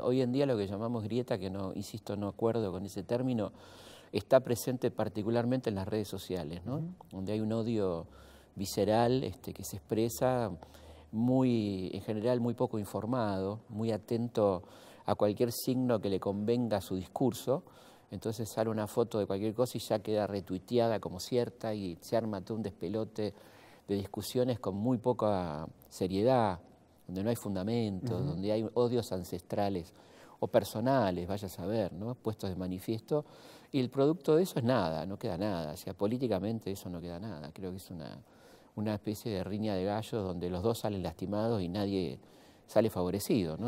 Hoy en día lo que llamamos grieta, que no, insisto, no acuerdo con ese término, está presente particularmente en las redes sociales, donde hay un odio visceral este, que se expresa muy, en general, muy poco informado, muy atento a cualquier signo que le convenga a su discurso. Entonces sale una foto de cualquier cosa y ya queda retuiteada como cierta y se arma todo un despelote de discusiones con muy poca seriedad, donde no hay fundamentos, donde hay odios ancestrales o personales, vaya a saber, ¿no? puestos de manifiesto, y el producto de eso es nada, no queda nada, o sea, políticamente eso no queda nada, creo que es una, una especie de riña de gallos donde los dos salen lastimados y nadie sale favorecido. ¿no?